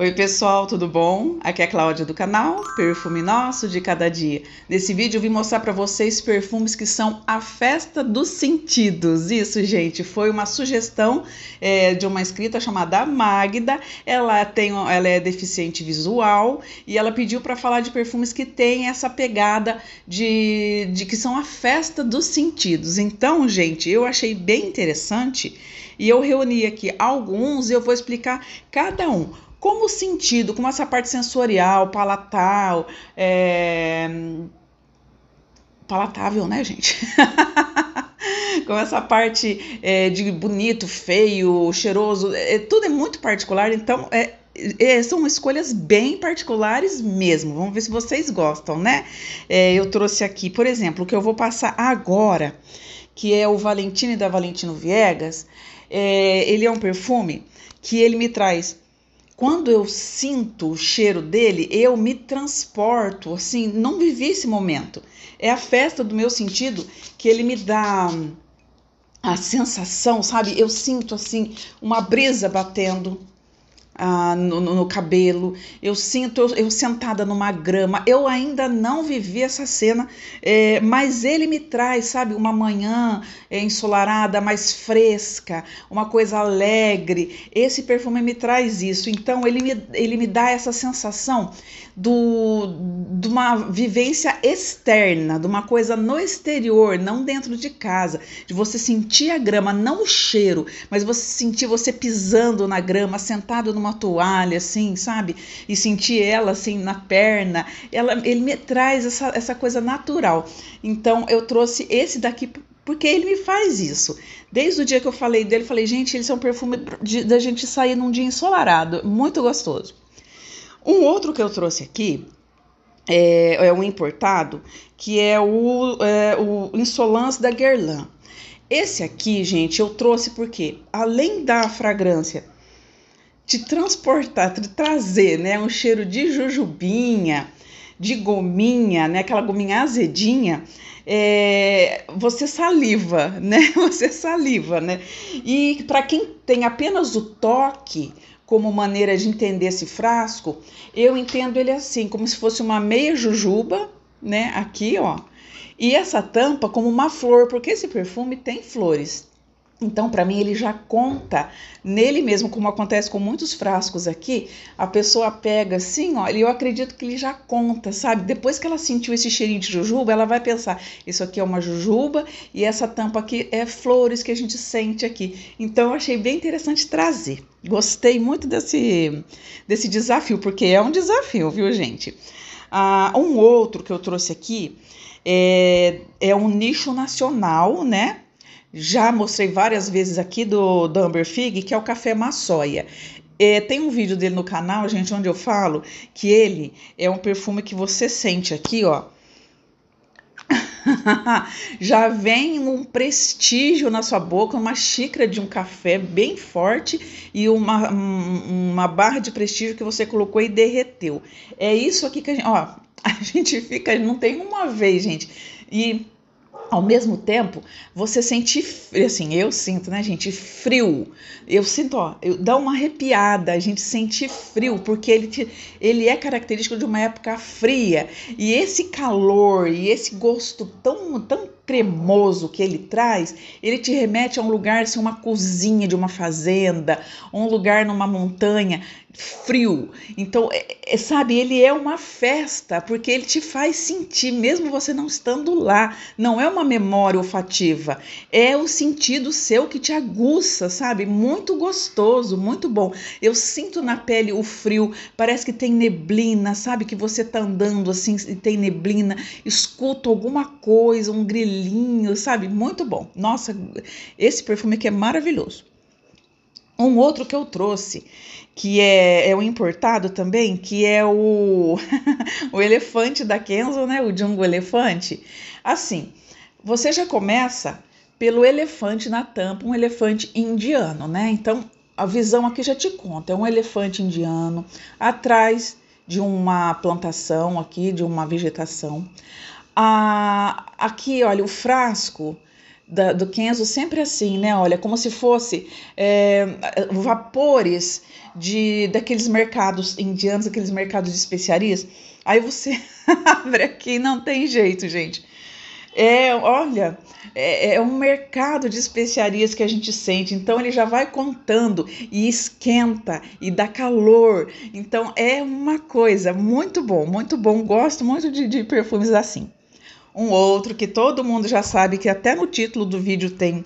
Oi pessoal, tudo bom? Aqui é a Cláudia do canal Perfume Nosso de Cada Dia. Nesse vídeo eu vim mostrar para vocês perfumes que são a festa dos sentidos. Isso, gente, foi uma sugestão é, de uma escrita chamada Magda. Ela, tem, ela é deficiente visual e ela pediu para falar de perfumes que têm essa pegada de, de que são a festa dos sentidos. Então, gente, eu achei bem interessante e eu reuni aqui alguns e eu vou explicar cada um. Como o sentido, como essa parte sensorial, palatal, é... palatável, né, gente? com essa parte é, de bonito, feio, cheiroso, é, é, tudo é muito particular, então é, é, são escolhas bem particulares mesmo. Vamos ver se vocês gostam, né? É, eu trouxe aqui, por exemplo, o que eu vou passar agora, que é o Valentine da Valentino Viegas. É, ele é um perfume que ele me traz quando eu sinto o cheiro dele, eu me transporto, assim, não vivi esse momento. É a festa do meu sentido que ele me dá hum, a sensação, sabe? Eu sinto assim uma brisa batendo, ah, no, no, cabelo, eu sinto eu, eu, sentada numa grama. Eu ainda não vivi essa cena, é, mas ele me traz, sabe, uma manhã é, ensolarada, mais fresca, uma coisa alegre. Esse perfume me traz isso. Então ele me, ele me dá essa sensação do, de uma vivência externa, de uma coisa no exterior, não dentro de casa, de você sentir a grama, não o cheiro, mas você sentir você pisando na grama, sentado numa toalha, assim, sabe? E sentir ela assim na perna. Ela, ele me traz essa, essa coisa natural. Então eu trouxe esse daqui porque ele me faz isso. Desde o dia que eu falei dele, falei, gente, ele é um perfume da gente sair num dia ensolarado, muito gostoso. Um outro que eu trouxe aqui é, é um importado, que é o, é o Insolence da Guerlain. Esse aqui, gente, eu trouxe porque, além da fragrância te transportar, te trazer, né, um cheiro de jujubinha, de gominha, né, aquela gominha azedinha, é, você saliva, né? Você saliva, né? E para quem tem apenas o toque, como maneira de entender esse frasco, eu entendo ele assim, como se fosse uma meia jujuba, né? Aqui, ó. E essa tampa como uma flor, porque esse perfume tem flores. Então, para mim, ele já conta nele mesmo, como acontece com muitos frascos aqui, a pessoa pega assim, ó, e eu acredito que ele já conta, sabe? Depois que ela sentiu esse cheirinho de jujuba, ela vai pensar: isso aqui é uma jujuba e essa tampa aqui é flores que a gente sente aqui. Então, eu achei bem interessante trazer. Gostei muito desse, desse desafio, porque é um desafio, viu, gente? Ah, um outro que eu trouxe aqui é, é um nicho nacional, né? já mostrei várias vezes aqui do, do Amber Fig, que é o café maçoia. É, tem um vídeo dele no canal, gente, onde eu falo que ele é um perfume que você sente aqui, ó. já vem um prestígio na sua boca, uma xícara de um café bem forte e uma, uma barra de prestígio que você colocou e derreteu. É isso aqui que a gente, ó, a gente fica, não tem uma vez, gente. E ao mesmo tempo, você sente, assim, eu sinto, né, gente, frio. Eu sinto, ó, eu, dá uma arrepiada, a gente sente frio, porque ele, te, ele é característico de uma época fria. E esse calor e esse gosto tão, tão cremoso que ele traz, ele te remete a um lugar, assim, uma cozinha de uma fazenda, um lugar numa montanha frio. Então, é, é, sabe, ele é uma festa, porque ele te faz sentir, mesmo você não estando lá. Não é uma memória olfativa, é o sentido seu que te aguça, sabe? Muito gostoso, muito bom. Eu sinto na pele o frio, parece que tem neblina, sabe? Que você tá andando assim e tem neblina, escuto alguma coisa, um grilhão cabelinho, sabe? Muito bom. Nossa, esse perfume aqui é maravilhoso. Um outro que eu trouxe, que é, é um importado também, que é o, o elefante da Kenzo, né? O Jungle Elefante. Assim, você já começa pelo elefante na tampa, um elefante indiano, né? Então, a visão aqui já te conta. É um elefante indiano atrás de uma plantação aqui, de uma vegetação a aqui, olha, o frasco da, do Kenzo sempre assim, né? Olha, como se fosse é, vapores de daqueles mercados indianos, aqueles mercados de especiarias. Aí você abre aqui, não tem jeito, gente. É, olha, é, é, um mercado de especiarias que a gente sente. Então ele já vai contando e esquenta e dá calor. Então é uma coisa muito bom, muito bom. Gosto muito de, de perfumes assim. Um outro que todo mundo já sabe que até no título do vídeo tem.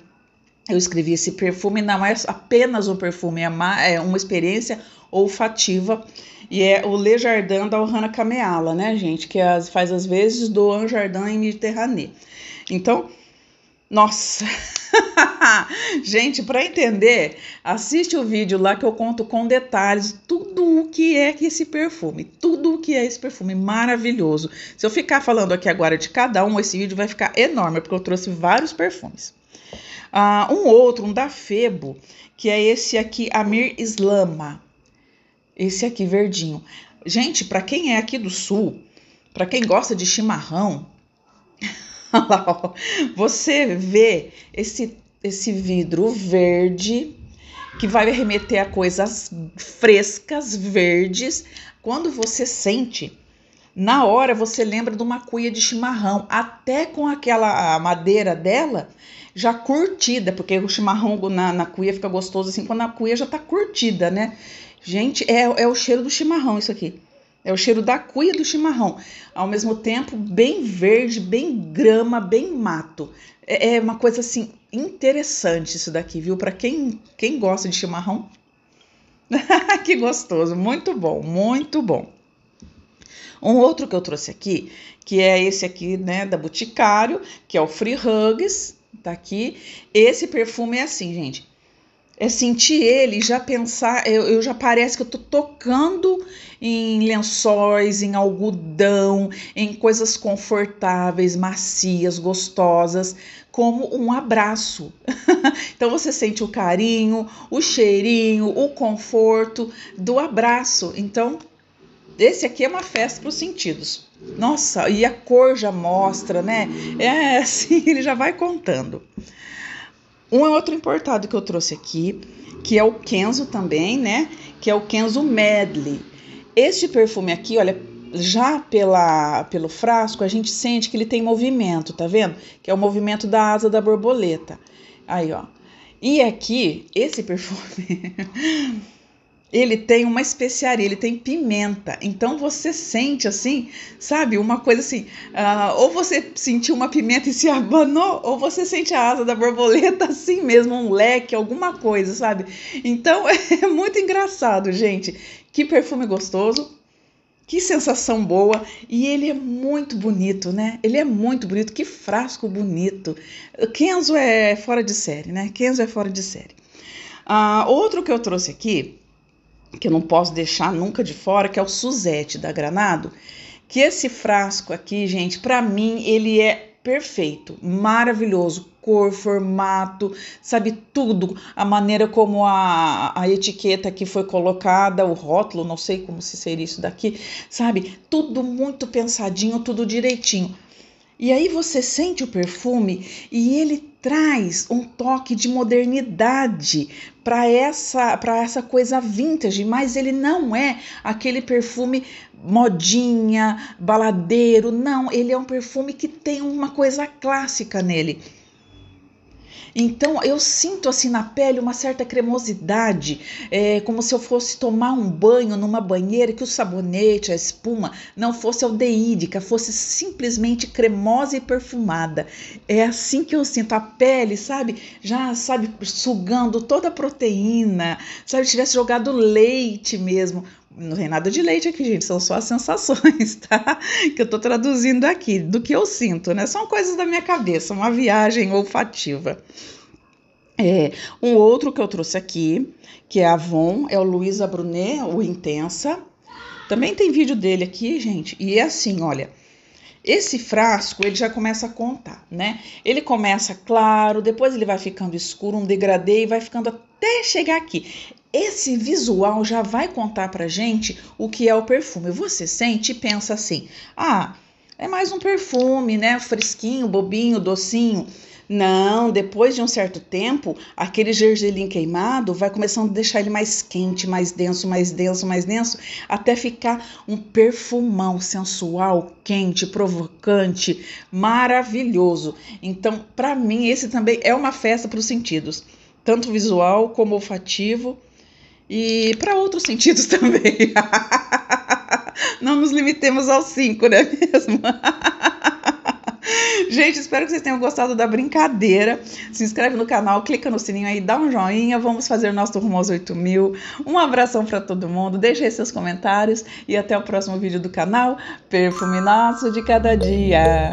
Eu escrevi esse perfume, não é apenas um perfume, é uma é experiência olfativa. E é o Le Jardin da Ohana Kameala, né, gente? Que é faz às vezes do An Jardin em Mediterrâneo. Então, nossa! gente, para entender, assiste o vídeo lá que eu conto com detalhes tudo o que é que esse perfume, tudo o que é esse perfume maravilhoso. Se eu ficar falando aqui agora de cada um, esse vídeo vai ficar enorme, porque eu trouxe vários perfumes. Ah, um outro, um da Febo, que é esse aqui, Amir Islama. Esse aqui, verdinho. Gente, para quem é aqui do sul, para quem gosta de chimarrão, você vê esse, esse vidro verde que vai remeter a coisas frescas, verdes. Quando você sente, na hora você lembra de uma cuia de chimarrão, até com aquela madeira dela já curtida, porque o chimarrão na, na cuia fica gostoso assim quando a cuia já tá curtida, né? Gente, é, é o cheiro do chimarrão isso aqui. É o cheiro da cuia do chimarrão. Ao mesmo tempo, bem verde, bem grama, bem mato. É, é, uma coisa assim interessante isso daqui, viu? Para quem, quem gosta de chimarrão. que gostoso, muito bom, muito bom. Um outro que eu trouxe aqui, que é esse aqui, né, da Boticário, que é o Free Hugs, tá aqui. Esse perfume é assim, gente é sentir ele, já pensar, eu, eu já parece que eu tô tocando em lençóis, em algodão, em coisas confortáveis, macias, gostosas, como um abraço. então você sente o carinho, o cheirinho, o conforto do abraço. Então, esse aqui é uma festa para os sentidos. Nossa, e a cor já mostra, né? É assim, ele já vai contando. Um é outro importado que eu trouxe aqui, que é o Kenzo também, né? Que é o Kenzo Medley. Este perfume aqui, olha, já pela, pelo frasco, a gente sente que ele tem movimento, tá vendo? Que é o movimento da asa da borboleta. Aí, ó. E aqui, esse perfume ele tem uma especiaria, ele tem pimenta. Então você sente assim, sabe, uma coisa assim. Uh, ou você sentiu uma pimenta e se abanou, ou você sente a asa da borboleta assim mesmo, um leque, alguma coisa, sabe? Então é muito engraçado, gente. Que perfume gostoso. Que sensação boa! E ele é muito bonito, né? Ele é muito bonito, que frasco bonito. Kenzo é fora de série, né? Kenzo é fora de série. Uh, outro que eu trouxe aqui que eu não posso deixar nunca de fora, que é o Suzette da Granado, que esse frasco aqui, gente, para mim ele é perfeito, maravilhoso, cor, formato, sabe tudo, a maneira como a, a etiqueta que foi colocada, o rótulo, não sei como se seria isso daqui, sabe? Tudo muito pensadinho, tudo direitinho. E aí você sente o perfume e ele traz um toque de modernidade para essa para essa coisa vintage, mas ele não é aquele perfume modinha, baladeiro, não, ele é um perfume que tem uma coisa clássica nele. Então eu sinto assim na pele uma certa cremosidade, é, como se eu fosse tomar um banho numa banheira que o sabonete, a espuma não fosse aldeídica, fosse simplesmente cremosa e perfumada. É assim que eu sinto a pele, sabe? Já sabe sugando toda a proteína, sabe? Tivesse jogado leite mesmo, não tem nada de leite aqui, gente, são só as sensações, tá? Que eu tô traduzindo aqui, do que eu sinto, né? São coisas da minha cabeça, uma viagem olfativa. É, um outro que eu trouxe aqui, que é a Avon, é o Luísa Brunet, o Intensa. Também tem vídeo dele aqui, gente, e é assim, olha. Esse frasco, ele já começa a contar, né? Ele começa claro, depois ele vai ficando escuro, um degradê e vai ficando até chegar aqui esse visual já vai contar pra gente o que é o perfume. Você sente e pensa assim: ah, é mais um perfume, né? Fresquinho, bobinho, docinho. Não, depois de um certo tempo, aquele gergelim queimado vai começando a deixar ele mais quente, mais denso, mais denso, mais denso, até ficar um perfumão sensual, quente, provocante, maravilhoso. Então, para mim, esse também é uma festa para os sentidos, tanto visual como olfativo e para outros sentidos também. Não nos limitemos aos cinco, né mesmo? Gente, espero que vocês tenham gostado da brincadeira. Se inscreve no canal, clica no sininho aí, dá um joinha. Vamos fazer o nosso rumo aos 8 mil. Um abração para todo mundo. Deixe aí seus comentários e até o próximo vídeo do canal. Perfuminaço de cada dia.